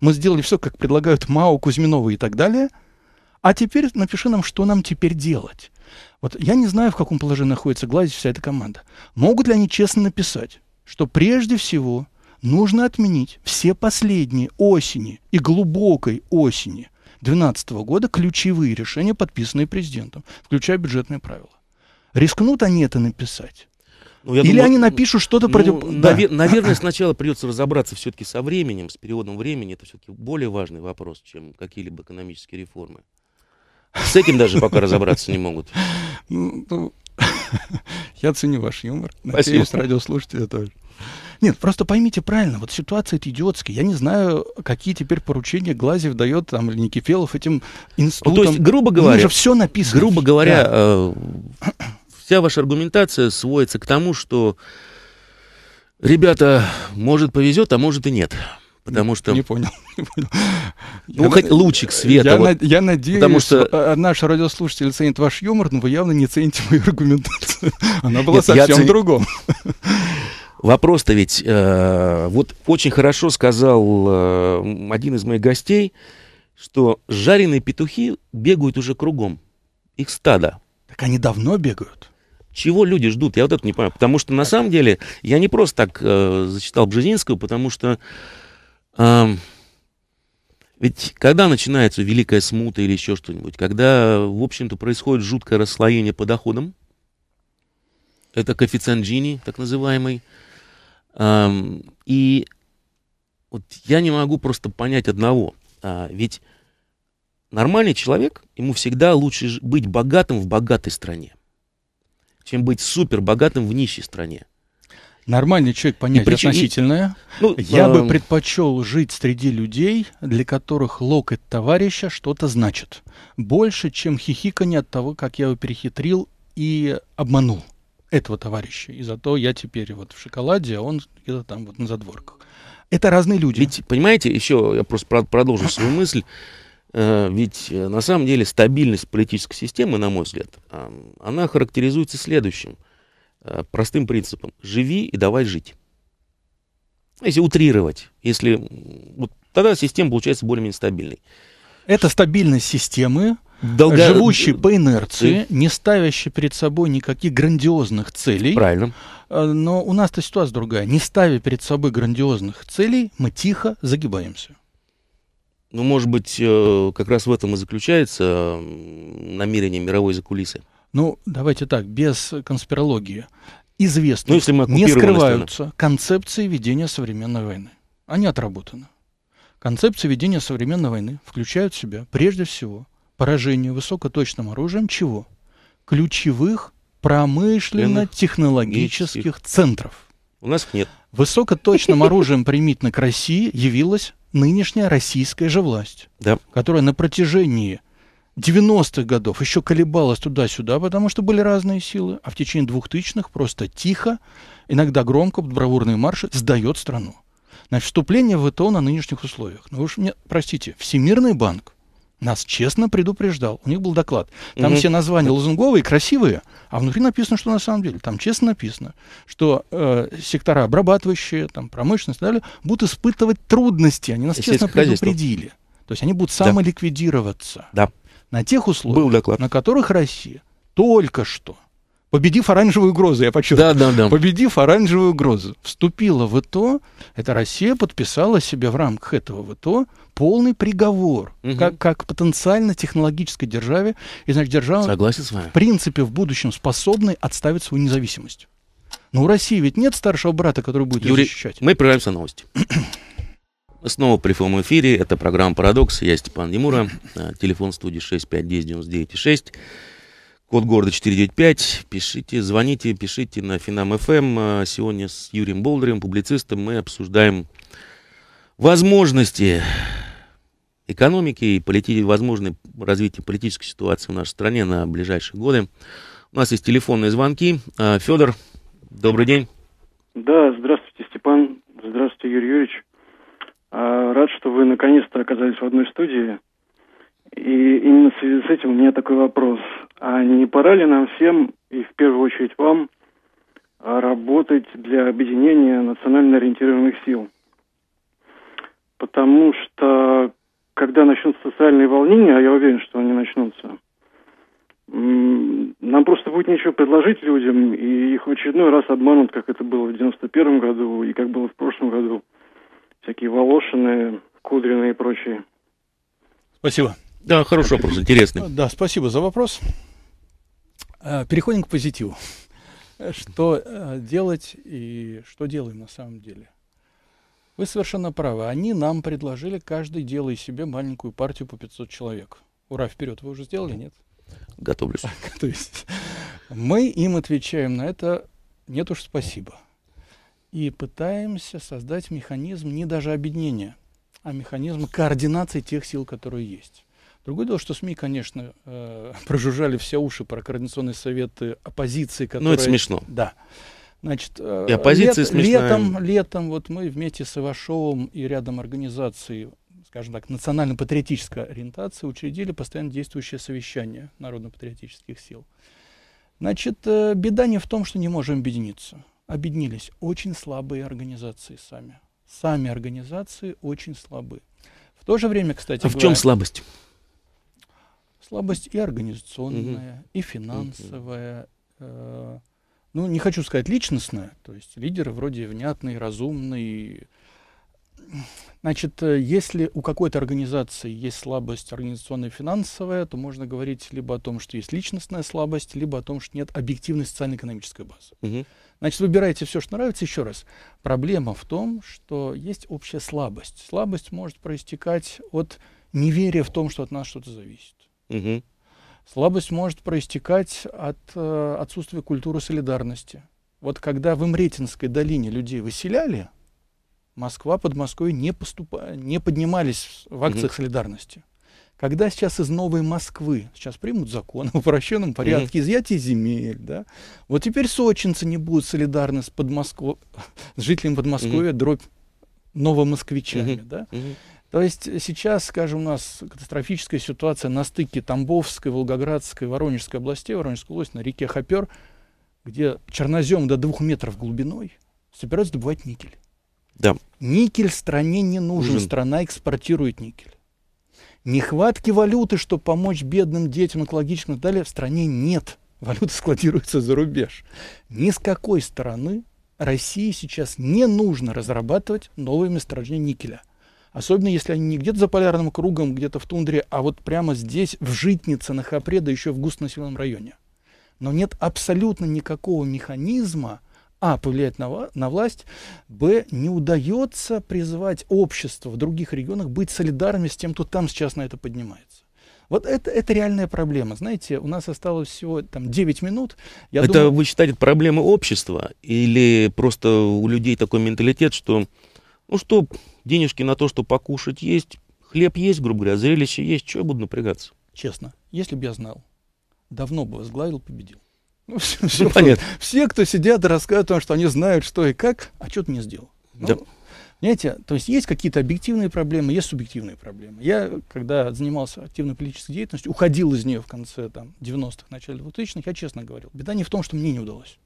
мы сделали все, как предлагают Мао, Кузьминова и так далее. А теперь напиши нам, что нам теперь делать. Вот я не знаю, в каком положении находится Глазич, вся эта команда. Могут ли они честно написать, что прежде всего нужно отменить все последние осени и глубокой осени 2012 года ключевые решения, подписанные президентом, включая бюджетные правила. Рискнут они это написать? Ну, я Или думаю, они напишут что-то ну, против... Да. наверное, сначала придется разобраться все-таки со временем, с периодом времени. Это все-таки более важный вопрос, чем какие-либо экономические реформы. С этим даже пока разобраться не могут. (laughs) Ну, ну (laughs) я ценю ваш юмор. Спасибо. Надеюсь, радиослушатели тоже. Нет, просто поймите правильно, вот ситуация это идиотская. Я не знаю, какие теперь поручения Глазьев дает там или Никифелов этим институтам. Ну, то есть, грубо говоря, уже все написано. Грубо говоря, да. э, (clears throat) вся ваша аргументация сводится к тому, что, ребята, может повезет, а может и нет. Потому что... Не понял. (laughs) Ну, я, хоть лучик света. Я, вот. на, я надеюсь, потому что а, наш радиослушатель ценит ваш юмор, но вы явно не цените мою аргументацию. (laughs) Она была Нет, совсем цен... другом. (laughs) Вопрос-то ведь... Э, вот очень хорошо сказал э, один из моих гостей, что жареные петухи бегают уже кругом. Их стадо. Так они давно бегают? Чего люди ждут? Я вот это не понимаю. Потому что на самом деле я не просто так э, зачитал Бжезинского, потому что э, ведь когда начинается великая смута или еще что-нибудь, когда, в общем-то, происходит жуткое расслоение по доходам, это коэффициент Джини, так называемый, э, и вот я не могу просто понять одного. А, ведь нормальный человек, ему всегда лучше быть богатым в богатой стране чем быть супер богатым в нищей стране. Нормальный человек понятие и относительное. И, ну, я э, бы эм, предпочел жить среди людей, для которых локоть товарища что-то значит. Больше, чем хихиканье от того, как я его перехитрил и обманул этого товарища. И зато я теперь вот в шоколаде, а он где-то там вот на задворках. Это разные люди. Ведь, понимаете, еще я просто продолжу свою мысль. Э, ведь э, на самом деле стабильность политической системы, на мой взгляд, она характеризуется следующим э, простым принципом. Живи и давай жить. Если утрировать, если вот тогда система получается более-менее стабильной. Это стабильность системы, Долго... живущий по инерции, не ставящий перед собой никаких грандиозных целей. Правильно. Но у нас-то ситуация другая. Не ставя перед собой грандиозных целей, мы тихо загибаемся. Ну, может быть, э, как раз в этом и заключается намерение мировой закулисы. Ну, давайте так, без конспирологии. Известно, ну, если мы не скрываются страны. концепции ведения современной войны. Они отработаны. Концепции ведения современной войны включают в себя, прежде всего, поражение высокоточным оружием чего? Ключевых промышленно-технологических центров. У нас их нет. Высокоточным оружием примитно к России явилась нынешняя российская же власть, да. которая на протяжении 90-х годов еще колебалась туда-сюда, потому что были разные силы, а в течение 2000-х просто тихо, иногда громко, бравурные марши, сдает страну. Значит, вступление в ВТО на нынешних условиях. Ну уж мне, простите, Всемирный банк нас честно предупреждал. У них был доклад. Там mm все названия лозунговые, красивые, а внутри написано, что на самом деле. Там честно написано, что э, сектора обрабатывающие, там, промышленность и так далее, будут испытывать трудности. Они нас Если честно предупредили. То есть они будут самоликвидироваться. Да. На тех условиях, на которых Россия только что победив оранжевую грозу, я подчеркиваю. Да, да, да. Победив оранжевую грозу, вступила в ИТО, это Россия подписала себе в рамках этого в ИТО полный приговор, угу. как, как потенциально технологической державе, и, значит, держава, Согласен с вами. в принципе, в будущем способной отставить свою независимость. Но у России ведь нет старшего брата, который будет Юрий, ее защищать. мы прерываемся новости. Мы снова при прямом эфире. Это программа «Парадокс». Я Степан Демура. Э, телефон студии 6510996. Код города 495. Пишите, звоните, пишите на Финам ФМ. Эм. А, сегодня с Юрием Болдырем, публицистом, мы обсуждаем возможности экономики и полити... возможное развитие политической ситуации в нашей стране на ближайшие годы. У нас есть телефонные звонки. А, Федор, добрый день. Да, здравствуйте, Степан. Здравствуйте, Юрий Юрьевич. А, рад, что вы наконец-то оказались в одной студии. И именно в связи с этим у меня такой вопрос. А не пора ли нам всем, и в первую очередь вам, работать для объединения национально ориентированных сил? Потому что когда начнутся социальные волнения, а я уверен, что они начнутся, нам просто будет нечего предложить людям, и их в очередной раз обманут, как это было в 91 году и как было в прошлом году. Всякие Волошины, Кудрины и прочие. Спасибо. Да, хороший вопрос, интересный. Да, спасибо за вопрос. Э, переходим к позитиву. Что э, делать и что делаем на самом деле? Вы совершенно правы. Они нам предложили, каждый делай себе маленькую партию по 500 человек. Ура, вперед. Вы уже сделали, нет? Готовлюсь. Готовлюсь. (laughs) Мы им отвечаем на это «нет уж, спасибо». И пытаемся создать механизм не даже объединения, а механизм координации тех сил, которые есть. Другое дело, что СМИ, конечно, э, (laughs) прожужжали все уши про координационные советы оппозиции, которые... Ну, это смешно. Да. Значит, э, и оппозиция лет, смешная. Летом, летом вот мы вместе с Ивашовым и рядом организаций, скажем так, национально-патриотической ориентации учредили постоянно действующее совещание народно-патриотических сил. Значит, э, беда не в том, что не можем объединиться. Объединились очень слабые организации сами. Сами организации очень слабы. В то же время, кстати... А в чем слабость? Слабость и организационная, угу. и финансовая. Э, ну, не хочу сказать личностная. То есть лидер вроде внятный, разумный, Значит, э, если у какой-то организации есть слабость организационная и финансовая, то можно говорить либо о том, что есть личностная слабость, либо о том, что нет объективной социально-экономической базы. Угу. Значит, выбирайте все, что нравится. Еще раз, проблема в том, что есть общая слабость. Слабость может проистекать от неверия в том, что от нас что-то зависит. Угу. Слабость может проистекать от э, отсутствия культуры солидарности. Вот когда в Имретинской долине людей выселяли, Москва под Москвой не, поступа... не поднимались в акциях угу. солидарности. Когда сейчас из Новой Москвы, сейчас примут закон о упрощенном порядке mm изъятия земель, да, вот теперь сочинцы не будут солидарны с, Подмоско... (laughs) с жителями Подмосковья, mm дробь новомосквичами, mm да, mm то есть сейчас, скажем, у нас катастрофическая ситуация на стыке Тамбовской, Волгоградской, Воронежской областей, Воронежской области, на реке Хопер, где чернозем до двух метров глубиной собираются добывать никель. Да. Никель стране не нужен, нужен. страна экспортирует никель. Нехватки валюты, чтобы помочь бедным детям, экологичным и так далее, в стране нет. Валюта складируется за рубеж. Ни с какой стороны России сейчас не нужно разрабатывать новые месторождения никеля. Особенно, если они не где-то за полярным кругом, где-то в тундре, а вот прямо здесь, в житнице на Хапре, да еще в густонаселенном районе. Но нет абсолютно никакого механизма, а, повлиять на, на власть, б, не удается призвать общество в других регионах быть солидарными с тем, кто там сейчас на это поднимается. Вот это, это реальная проблема. Знаете, у нас осталось всего там 9 минут. Я это думаю... вы считаете проблемы общества? Или просто у людей такой менталитет, что, ну что, денежки на то, что покушать есть, хлеб есть, грубо говоря, зрелище есть, чего я буду напрягаться? Честно, если бы я знал, давно бы возглавил, победил. Ну, (laughs) все, ну, все, понятно. все, кто сидят и рассказывают о том, что они знают, что и как, а что ты не сделал. Ну, да. Понимаете, то есть есть какие-то объективные проблемы, есть субъективные проблемы. Я, когда занимался активной политической деятельностью, уходил из нее в конце там, 90-х, начале 2000-х, я честно говорил, беда не в том, что мне не удалось.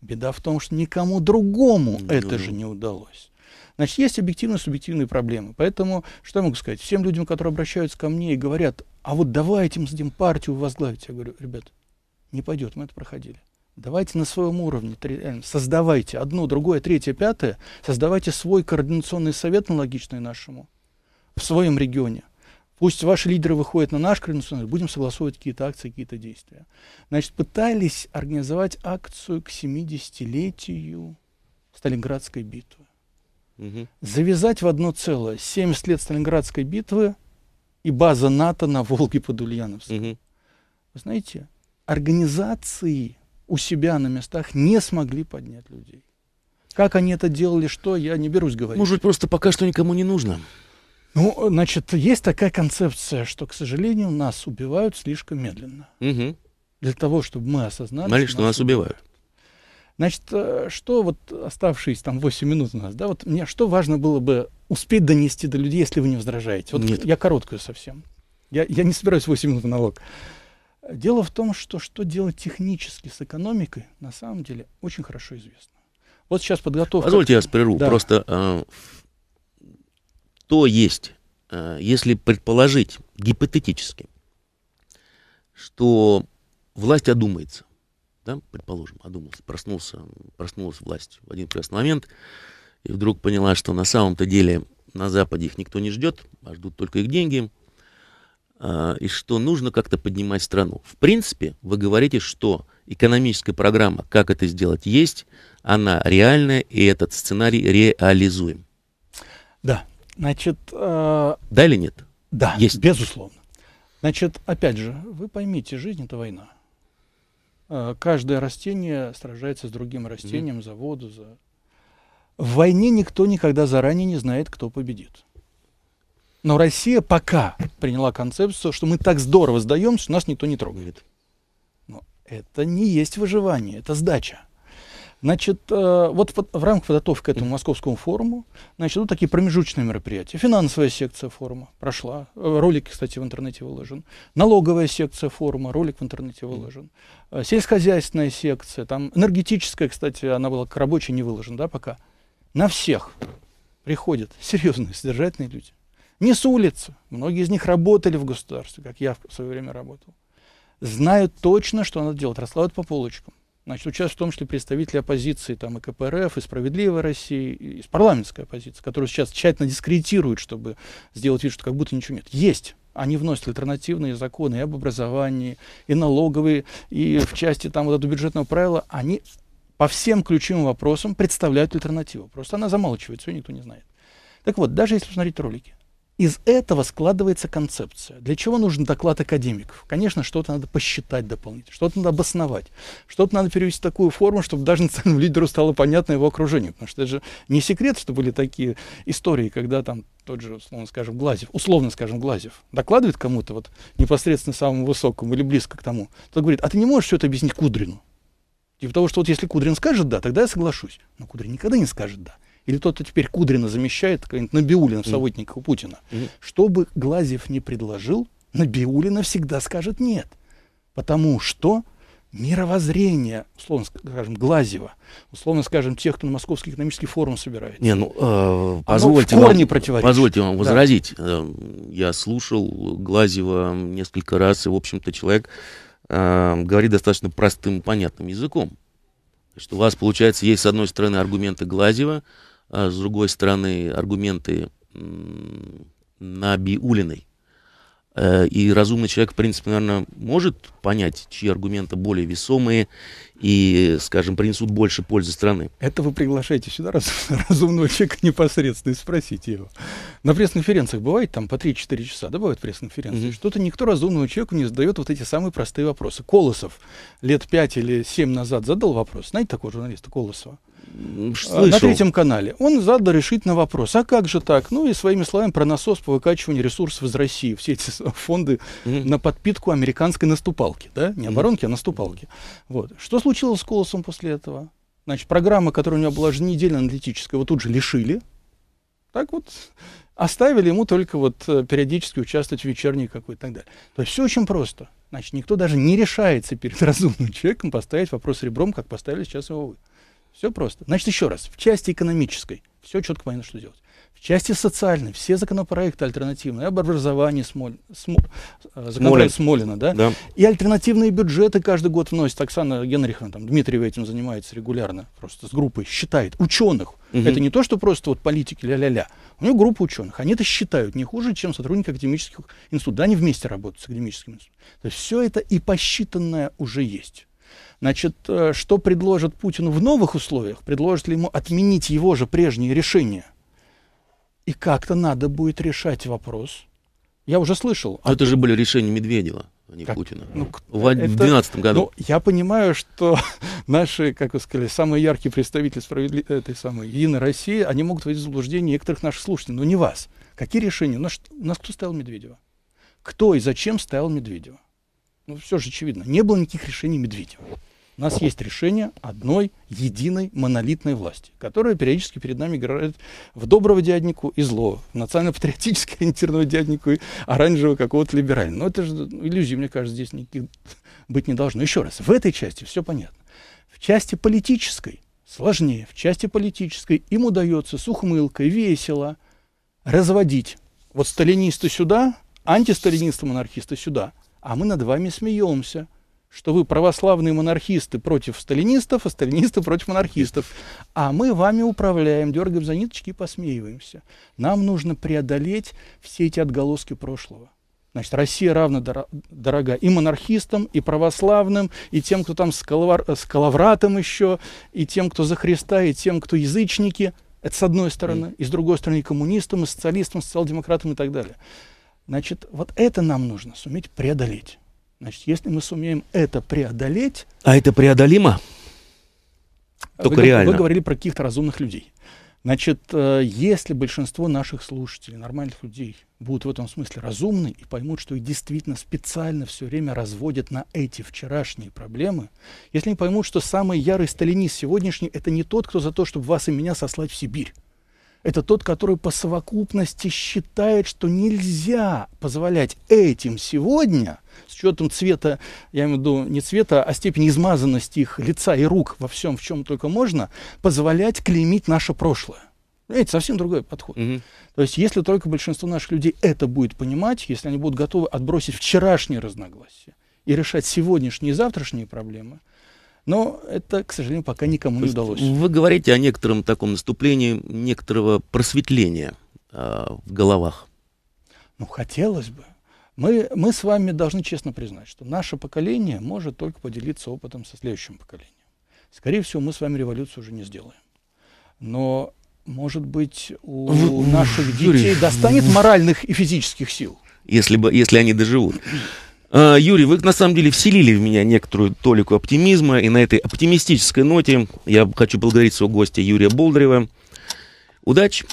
Беда в том, что никому другому не это же не удалось. Значит, есть объективно-субъективные проблемы. Поэтому, что я могу сказать? Всем людям, которые обращаются ко мне и говорят, а вот давайте мы сдадим партию возглавить, я говорю, ребят, не пойдет, мы это проходили. Давайте на своем уровне, э, создавайте одно, другое, третье, пятое, создавайте свой координационный совет, аналогичный нашему, в своем регионе. Пусть ваши лидеры выходят на наш координационный, будем согласовывать какие-то акции, какие-то действия. Значит, пытались организовать акцию к 70-летию Сталинградской битвы угу. завязать в одно целое 70 лет Сталинградской битвы и база НАТО на Волге под Ульяновском. Угу. Вы знаете, организации у себя на местах не смогли поднять людей. Как они это делали, что, я не берусь говорить. Может быть, просто пока что никому не нужно. Ну, значит, есть такая концепция, что, к сожалению, нас убивают слишком медленно. Угу. Для того, чтобы мы осознали... Смотри, что нас убивают. Значит, э, что вот оставшиеся там 8 минут у нас, да, вот мне что важно было бы успеть донести до людей, если вы не возражаете? Вот Нет. я короткую совсем. Я, я не собираюсь 8 минут налог. Дело в том, что что делать технически с экономикой, на самом деле, очень хорошо известно. Вот сейчас подготовка... Позвольте я вас Да. Просто э, то есть, э, если предположить гипотетически, что власть одумается, да, предположим, одумался, проснулся, проснулась власть в один прекрасный момент, и вдруг поняла, что на самом-то деле на Западе их никто не ждет, а ждут только их деньги, а, и что нужно как-то поднимать страну. В принципе, вы говорите, что экономическая программа, как это сделать, есть, она реальная, и этот сценарий реализуем. Да, значит... Э... Да или нет? Да, есть. безусловно. Значит, опять же, вы поймите, жизнь — это война. Э, каждое растение сражается с другим растением mm. за воду. За... В войне никто никогда заранее не знает, кто победит. Но Россия пока приняла концепцию, что мы так здорово сдаемся, что нас никто не трогает. Но это не есть выживание, это сдача. Значит, э, вот в рамках подготовки к этому московскому форуму, значит, вот такие промежуточные мероприятия. Финансовая секция форума прошла, э, ролик, кстати, в интернете выложен. Налоговая секция форума, ролик в интернете выложен. Э, сельскохозяйственная секция, там энергетическая, кстати, она была к рабочей не выложена, да, пока. На всех приходят серьезные, содержательные люди. Не с улицы, многие из них работали в государстве, как я в свое время работал. Знают точно, что надо делать, расслабят по полочкам значит, участвуют в том числе представители оппозиции, там, и КПРФ, и Справедливая Россия, и парламентская оппозиция, которая сейчас тщательно дискредитируют, чтобы сделать вид, что как будто ничего нет. Есть. Они вносят альтернативные законы и об образовании, и налоговые, и в части там вот этого бюджетного правила. Они по всем ключевым вопросам представляют альтернативу. Просто она замалчивается, ее никто не знает. Так вот, даже если смотреть ролики, из этого складывается концепция. Для чего нужен доклад академиков? Конечно, что-то надо посчитать дополнительно, что-то надо обосновать, что-то надо перевести в такую форму, чтобы даже национальному лидеру стало понятно его окружение. Потому что это же не секрет, что были такие истории, когда там тот же, условно скажем, Глазев, условно скажем, Глазев, докладывает кому-то, вот непосредственно самому высокому или близко к тому, тот говорит, а ты не можешь все это объяснить Кудрину? Типа того, что вот если Кудрин скажет «да», тогда я соглашусь. Но Кудрин никогда не скажет «да» или тот, кто теперь Кудрина замещает, какой-нибудь Набиулина, у Путина, mm-hmm. что бы Глазьев не предложил, Набиулина всегда скажет нет. Потому что мировоззрение, условно скажем, Глазева, условно скажем, тех, кто на Московский экономический форум собирается, Не, ну, э, позвольте, в корне вам, позвольте вам возразить. Да. Эм, я слушал Глазева несколько раз, и, в общем-то, человек э, говорит достаточно простым, понятным языком. Что у вас, получается, есть, с одной стороны, аргументы Глазева, а с другой стороны, аргументы Набиулиной. Э, и разумный человек, в принципе, наверное, может понять, чьи аргументы более весомые и, скажем, принесут больше пользы страны. Это вы приглашаете сюда раз, (laughs) разумного человека непосредственно и спросите его. На пресс-конференциях бывает там по 3-4 часа, да, бывают пресс-конференции. Mm-hmm. Что-то никто разумному человеку не задает вот эти самые простые вопросы. Колосов лет 5 или 7 назад задал вопрос. Знаете такого журналиста Колосова? А, слышал. на третьем канале. Он задал решительно вопрос, а как же так? Ну и своими словами про насос по выкачиванию ресурсов из России. Все эти фонды mm-hmm. на подпитку американской наступалки, да? Не оборонки, mm-hmm. а наступалки. Вот. Что случилось с Колосом после этого? Значит, программа, которая у него была еженедельно аналитическая, его тут же лишили. Так вот, оставили ему только вот э, периодически участвовать в вечерней какой-то и так далее. То есть все очень просто. Значит, никто даже не решается перед (laughs) разумным человеком поставить вопрос ребром, как поставили сейчас его вы. Все просто. Значит, еще раз, в части экономической все четко понятно, что делать. В части социальной все законопроекты альтернативные, об образовании Смоль... Смо... Э, Смолин. Смолина, да? да, и альтернативные бюджеты каждый год вносит. Оксана Генриховна, там, Дмитриева этим занимается регулярно, просто с группой, считает ученых. Угу. Это не то, что просто вот политики ля-ля-ля. У нее группа ученых, они это считают не хуже, чем сотрудники академических институтов. Да, они вместе работают с академическим институтом. То есть все это и посчитанное уже есть. Значит, э, что предложат Путину в новых условиях? Предложат ли ему отменить его же прежние решения? И как-то надо будет решать вопрос. Я уже слышал. Но от... Это же были решения Медведева, а не как? Путина. Ну, в 2012 году. Ну, я понимаю, что (laughs) наши, как вы сказали, самые яркие представители справедли... этой самой Единой России, они могут вводить в заблуждение некоторых наших слушателей, но не вас. Какие решения? У нас, у нас кто ставил Медведева? Кто и зачем ставил Медведева? ну все же очевидно, не было никаких решений Медведева. У нас есть решение одной единой монолитной власти, которая периодически перед нами играет в доброго дяднику и злого, в национально-патриотически (laughs) ориентированного дяднику и оранжевого какого-то либерального. Но это же ну, иллюзии, мне кажется, здесь никаких быть не должно. Еще раз, в этой части все понятно. В части политической сложнее, в части политической им удается с ухмылкой, весело разводить. Вот сталинисты сюда, антисталинисты-монархисты сюда – а мы над вами смеемся, что вы православные монархисты против сталинистов, а сталинисты против монархистов. А мы вами управляем, дергаем за ниточки и посмеиваемся. Нам нужно преодолеть все эти отголоски прошлого. Значит, Россия равна дор дорога и монархистам, и православным, и тем, кто там с, коловар с коловратом еще, и тем, кто за Христа, и тем, кто язычники. Это с одной стороны. И с другой стороны и коммунистам, и социалистам, социал-демократам и так далее. Значит, вот это нам нужно суметь преодолеть. Значит, если мы сумеем это преодолеть... А это преодолимо? А Только вы, реально. Вы говорили про каких-то разумных людей. Значит, э, если большинство наших слушателей, нормальных людей, будут в этом смысле разумны и поймут, что их действительно специально все время разводят на эти вчерашние проблемы, если они поймут, что самый ярый сталинист сегодняшний – это не тот, кто за то, чтобы вас и меня сослать в Сибирь, это тот, который по совокупности считает, что нельзя позволять этим сегодня, с учетом цвета, я имею в виду не цвета, а степени измазанности их лица и рук во всем, в чем только можно, позволять клеймить наше прошлое. Это совсем другой подход. Угу. То есть, если только большинство наших людей это будет понимать, если они будут готовы отбросить вчерашние разногласия и решать сегодняшние и завтрашние проблемы, но это, к сожалению, пока никому не удалось. Вы говорите о некотором таком наступлении, некоторого просветления э, в головах. Ну, хотелось бы. Мы, мы с вами должны честно признать, что наше поколение может только поделиться опытом со следующим поколением. Скорее всего, мы с вами революцию уже не сделаем. Но, может быть, у в, наших детей Юрий, достанет моральных и физических сил. Если, бы, если они доживут. А, Юрий, вы на самом деле вселили в меня некоторую толику оптимизма, и на этой оптимистической ноте я хочу благодарить своего гостя Юрия Болдырева. Удачи!